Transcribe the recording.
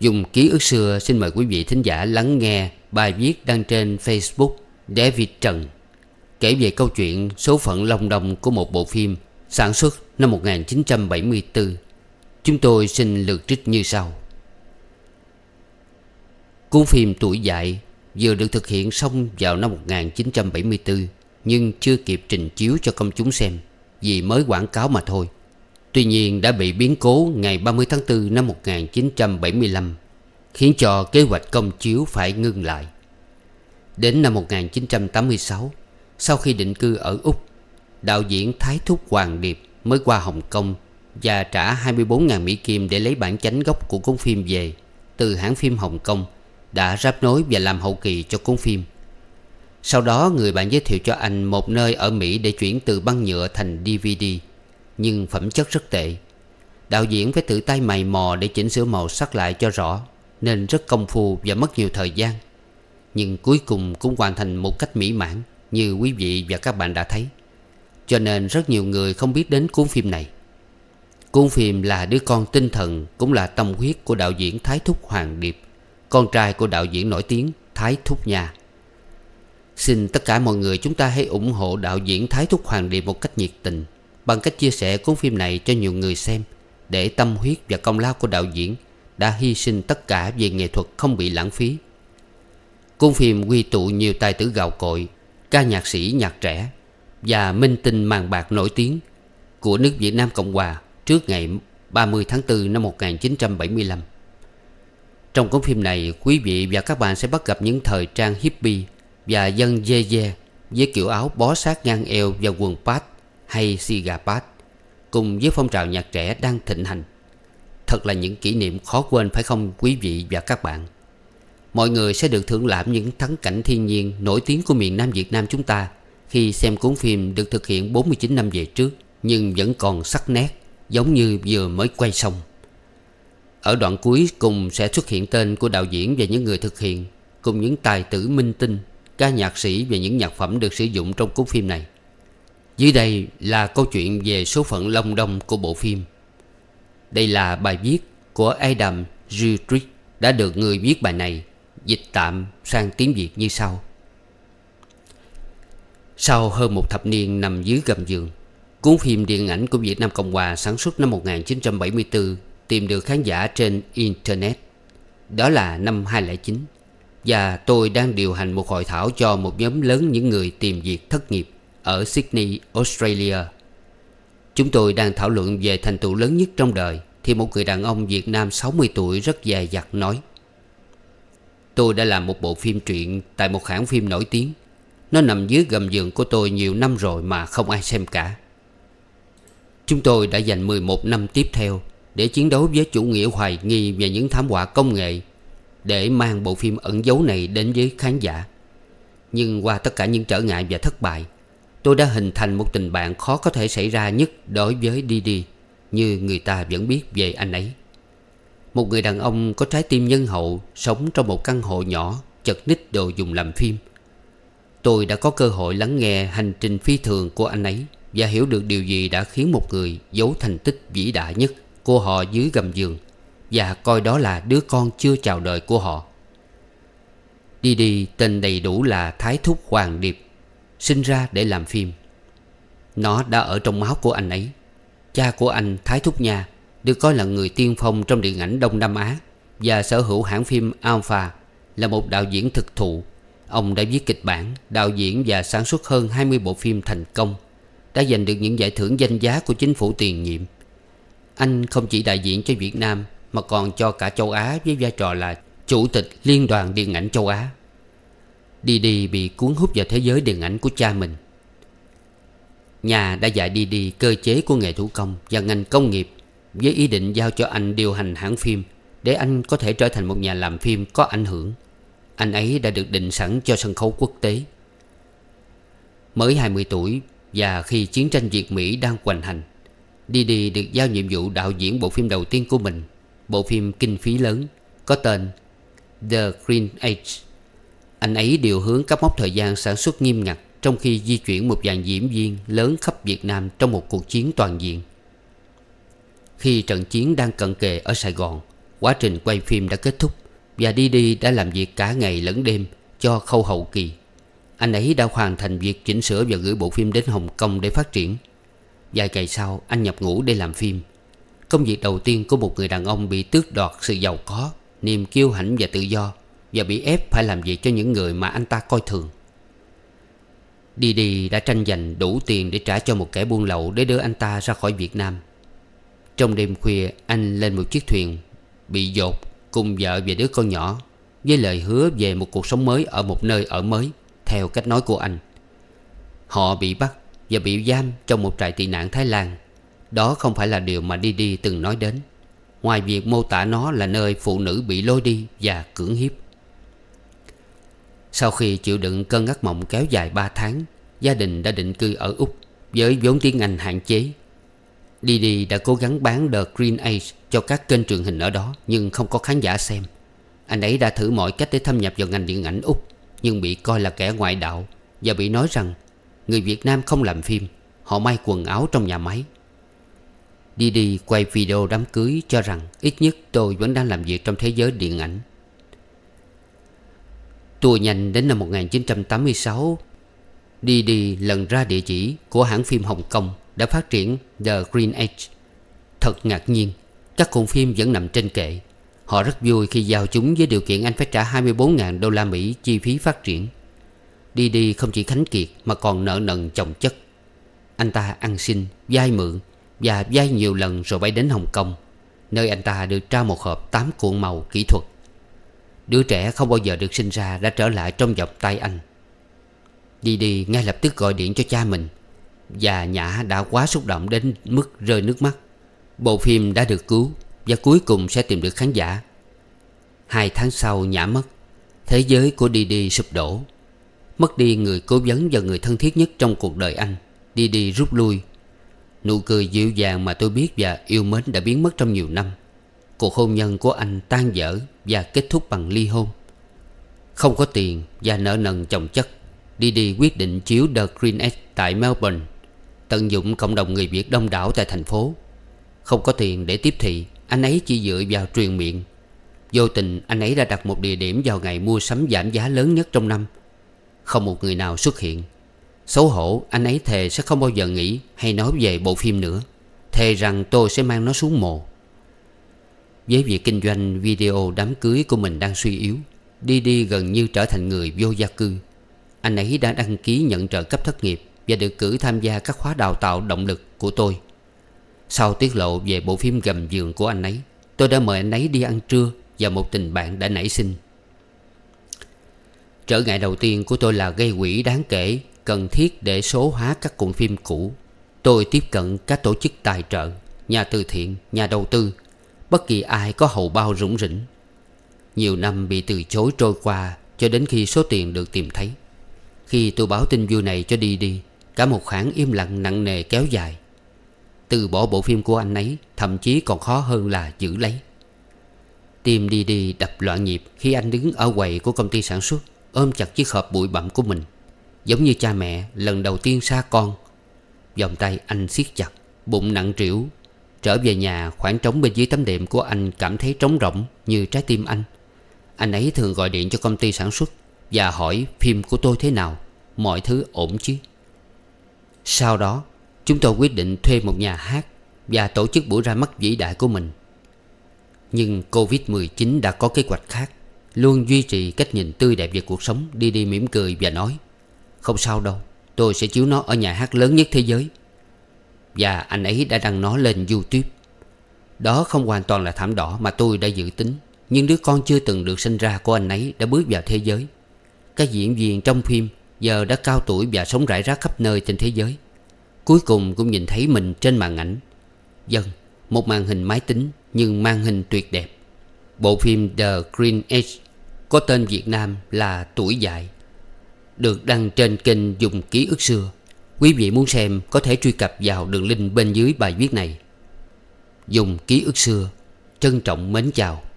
Dùng ký ức xưa xin mời quý vị thính giả lắng nghe bài viết đăng trên Facebook David Trần kể về câu chuyện số phận long đồng của một bộ phim sản xuất năm 1974. Chúng tôi xin lượt trích như sau. Cuốn phim Tuổi Dại vừa được thực hiện xong vào năm 1974 nhưng chưa kịp trình chiếu cho công chúng xem vì mới quảng cáo mà thôi. Tuy nhiên đã bị biến cố ngày 30 tháng 4 năm 1975 khiến cho kế hoạch công chiếu phải ngưng lại. Đến năm 1986, sau khi định cư ở Úc, đạo diễn Thái Thúc Hoàng Điệp mới qua Hồng Kông và trả 24.000 Mỹ Kim để lấy bản chánh gốc của cuốn phim về từ hãng phim Hồng Kông đã ráp nối và làm hậu kỳ cho cuốn phim. Sau đó người bạn giới thiệu cho anh một nơi ở Mỹ để chuyển từ băng nhựa thành DVD – nhưng phẩm chất rất tệ Đạo diễn phải tự tay mày mò để chỉnh sửa màu sắc lại cho rõ Nên rất công phu và mất nhiều thời gian Nhưng cuối cùng cũng hoàn thành một cách mỹ mãn Như quý vị và các bạn đã thấy Cho nên rất nhiều người không biết đến cuốn phim này Cuốn phim là đứa con tinh thần Cũng là tâm huyết của đạo diễn Thái Thúc Hoàng Điệp Con trai của đạo diễn nổi tiếng Thái Thúc Nha Xin tất cả mọi người chúng ta hãy ủng hộ đạo diễn Thái Thúc Hoàng Điệp một cách nhiệt tình bằng cách chia sẻ cuốn phim này cho nhiều người xem để tâm huyết và công lao của đạo diễn đã hy sinh tất cả về nghệ thuật không bị lãng phí. Cuốn phim quy tụ nhiều tài tử gạo cội, ca nhạc sĩ nhạc trẻ và minh tinh màn bạc nổi tiếng của nước Việt Nam Cộng Hòa trước ngày 30 tháng 4 năm 1975. Trong cuốn phim này, quý vị và các bạn sẽ bắt gặp những thời trang hippie và dân dê dê với kiểu áo bó sát ngang eo và quần pad hay Sigapat cùng với phong trào nhạc trẻ đang thịnh hành. Thật là những kỷ niệm khó quên phải không quý vị và các bạn? Mọi người sẽ được thưởng lãm những thắng cảnh thiên nhiên nổi tiếng của miền Nam Việt Nam chúng ta khi xem cuốn phim được thực hiện 49 năm về trước nhưng vẫn còn sắc nét giống như vừa mới quay xong. Ở đoạn cuối cùng sẽ xuất hiện tên của đạo diễn và những người thực hiện cùng những tài tử minh tinh, ca nhạc sĩ và những nhạc phẩm được sử dụng trong cuốn phim này. Dưới đây là câu chuyện về số phận long đong của bộ phim. Đây là bài viết của Adam Gilchrist đã được người viết bài này dịch tạm sang tiếng Việt như sau. Sau hơn một thập niên nằm dưới gầm giường, cuốn phim điện ảnh của Việt Nam Cộng Hòa sản xuất năm 1974 tìm được khán giả trên Internet. Đó là năm 2009 và tôi đang điều hành một hội thảo cho một nhóm lớn những người tìm việc thất nghiệp ở Sydney, Australia. Chúng tôi đang thảo luận về thành tựu lớn nhất trong đời thì một người đàn ông Việt Nam 60 tuổi rất dài dặt nói Tôi đã làm một bộ phim truyện tại một hãng phim nổi tiếng Nó nằm dưới gầm giường của tôi nhiều năm rồi mà không ai xem cả Chúng tôi đã dành 11 năm tiếp theo để chiến đấu với chủ nghĩa hoài nghi và những thám họa công nghệ để mang bộ phim ẩn dấu này đến với khán giả. Nhưng qua tất cả những trở ngại và thất bại, Tôi đã hình thành một tình bạn khó có thể xảy ra nhất đối với Didi Như người ta vẫn biết về anh ấy Một người đàn ông có trái tim nhân hậu Sống trong một căn hộ nhỏ Chật ních đồ dùng làm phim Tôi đã có cơ hội lắng nghe hành trình phi thường của anh ấy Và hiểu được điều gì đã khiến một người giấu thành tích vĩ đại nhất của họ dưới gầm giường Và coi đó là đứa con chưa chào đời của họ Didi tên đầy đủ là Thái Thúc Hoàng Điệp sinh ra để làm phim Nó đã ở trong máu của anh ấy Cha của anh Thái Thúc Nha được coi là người tiên phong trong điện ảnh Đông Nam Á và sở hữu hãng phim Alpha là một đạo diễn thực thụ. Ông đã viết kịch bản, đạo diễn và sản xuất hơn 20 bộ phim thành công, đã giành được những giải thưởng danh giá của chính phủ tiền nhiệm. Anh không chỉ đại diện cho Việt Nam mà còn cho cả châu Á với vai trò là Chủ tịch Liên đoàn Điện ảnh Châu Á. Didi bị cuốn hút vào thế giới điện ảnh của cha mình Nhà đã dạy Didi cơ chế của nghề thủ công và ngành công nghiệp Với ý định giao cho anh điều hành hãng phim Để anh có thể trở thành một nhà làm phim có ảnh hưởng Anh ấy đã được định sẵn cho sân khấu quốc tế Mới 20 tuổi và khi chiến tranh Việt Mỹ đang hoành hành Didi được giao nhiệm vụ đạo diễn bộ phim đầu tiên của mình Bộ phim kinh phí lớn có tên The Green Age anh ấy điều hướng các mốc thời gian sản xuất nghiêm ngặt trong khi di chuyển một dàn diễn viên lớn khắp Việt Nam trong một cuộc chiến toàn diện. Khi trận chiến đang cận kề ở Sài Gòn, quá trình quay phim đã kết thúc và Đi Đi đã làm việc cả ngày lẫn đêm cho khâu hậu kỳ. Anh ấy đã hoàn thành việc chỉnh sửa và gửi bộ phim đến Hồng Kông để phát triển. Vài ngày sau, anh nhập ngũ để làm phim. Công việc đầu tiên của một người đàn ông bị tước đoạt sự giàu có, niềm kiêu hãnh và tự do và bị ép phải làm việc cho những người mà anh ta coi thường Đi đi đã tranh giành đủ tiền để trả cho một kẻ buôn lậu để đưa anh ta ra khỏi Việt Nam Trong đêm khuya anh lên một chiếc thuyền Bị dột cùng vợ và đứa con nhỏ Với lời hứa về một cuộc sống mới ở một nơi ở mới Theo cách nói của anh Họ bị bắt và bị giam trong một trại tị nạn Thái Lan Đó không phải là điều mà Đi Đi từng nói đến Ngoài việc mô tả nó là nơi phụ nữ bị lôi đi và cưỡng hiếp sau khi chịu đựng cơn ngắt mộng kéo dài 3 tháng Gia đình đã định cư ở Úc Với vốn tiếng Anh hạn chế đi đi đã cố gắng bán The Green Age cho các kênh truyền hình ở đó Nhưng không có khán giả xem Anh ấy đã thử mọi cách để thâm nhập vào ngành điện ảnh Úc Nhưng bị coi là kẻ ngoại đạo Và bị nói rằng Người Việt Nam không làm phim Họ may quần áo trong nhà máy đi đi quay video đám cưới cho rằng Ít nhất tôi vẫn đang làm việc trong thế giới điện ảnh Tua nhanh đến năm 1986 Đi đi lần ra địa chỉ của hãng phim Hồng Kông đã phát triển The Green Age. Thật ngạc nhiên, các cuộn phim vẫn nằm trên kệ. Họ rất vui khi giao chúng với điều kiện anh phải trả 24.000 đô la Mỹ chi phí phát triển. Đi đi không chỉ khánh kiệt mà còn nợ nần chồng chất. Anh ta ăn xin, vay mượn và vay nhiều lần rồi bay đến Hồng Kông, nơi anh ta được trao một hộp 8 cuộn màu kỹ thuật Đứa trẻ không bao giờ được sinh ra đã trở lại trong vòng tay anh Đi đi ngay lập tức gọi điện cho cha mình Và Nhã đã quá xúc động đến mức rơi nước mắt Bộ phim đã được cứu Và cuối cùng sẽ tìm được khán giả Hai tháng sau Nhã mất Thế giới của Didi sụp đổ Mất đi người cố vấn và người thân thiết nhất trong cuộc đời anh Didi rút lui Nụ cười dịu dàng mà tôi biết và yêu mến đã biến mất trong nhiều năm Cuộc hôn nhân của anh tan vỡ và kết thúc bằng ly hôn Không có tiền và nợ nần chồng chất đi đi quyết định chiếu The Green Edge tại Melbourne Tận dụng cộng đồng người Việt đông đảo tại thành phố Không có tiền để tiếp thị Anh ấy chỉ dựa vào truyền miệng Vô tình anh ấy đã đặt một địa điểm vào ngày mua sắm giảm giá lớn nhất trong năm Không một người nào xuất hiện Xấu hổ anh ấy thề sẽ không bao giờ nghĩ hay nói về bộ phim nữa Thề rằng tôi sẽ mang nó xuống mồ với việc kinh doanh video đám cưới của mình đang suy yếu Đi đi gần như trở thành người vô gia cư Anh ấy đã đăng ký nhận trợ cấp thất nghiệp Và được cử tham gia các khóa đào tạo động lực của tôi Sau tiết lộ về bộ phim gầm giường của anh ấy Tôi đã mời anh ấy đi ăn trưa Và một tình bạn đã nảy sinh Trở ngại đầu tiên của tôi là gây quỹ đáng kể Cần thiết để số hóa các cuộn phim cũ Tôi tiếp cận các tổ chức tài trợ Nhà từ thiện, nhà đầu tư Bất kỳ ai có hầu bao rủng rỉnh Nhiều năm bị từ chối trôi qua Cho đến khi số tiền được tìm thấy Khi tôi báo tin vui này cho đi đi Cả một khoảng im lặng nặng nề kéo dài Từ bỏ bộ phim của anh ấy Thậm chí còn khó hơn là giữ lấy Tim đi đi đập loạn nhịp Khi anh đứng ở quầy của công ty sản xuất Ôm chặt chiếc hộp bụi bặm của mình Giống như cha mẹ lần đầu tiên xa con Vòng tay anh siết chặt Bụng nặng trĩu Trở về nhà khoảng trống bên dưới tấm đệm của anh cảm thấy trống rỗng như trái tim anh Anh ấy thường gọi điện cho công ty sản xuất Và hỏi phim của tôi thế nào Mọi thứ ổn chứ Sau đó chúng tôi quyết định thuê một nhà hát Và tổ chức buổi ra mắt vĩ đại của mình Nhưng Covid-19 đã có kế hoạch khác Luôn duy trì cách nhìn tươi đẹp về cuộc sống Đi đi mỉm cười và nói Không sao đâu Tôi sẽ chiếu nó ở nhà hát lớn nhất thế giới và anh ấy đã đăng nó lên Youtube Đó không hoàn toàn là thảm đỏ mà tôi đã dự tính Nhưng đứa con chưa từng được sinh ra của anh ấy đã bước vào thế giới Các diễn viên trong phim giờ đã cao tuổi và sống rải rác khắp nơi trên thế giới Cuối cùng cũng nhìn thấy mình trên màn ảnh Dân, một màn hình máy tính nhưng màn hình tuyệt đẹp Bộ phim The Green Age có tên Việt Nam là Tuổi Dại được đăng trên kênh Dùng Ký ức xưa Quý vị muốn xem có thể truy cập vào đường link bên dưới bài viết này Dùng ký ức xưa Trân trọng mến chào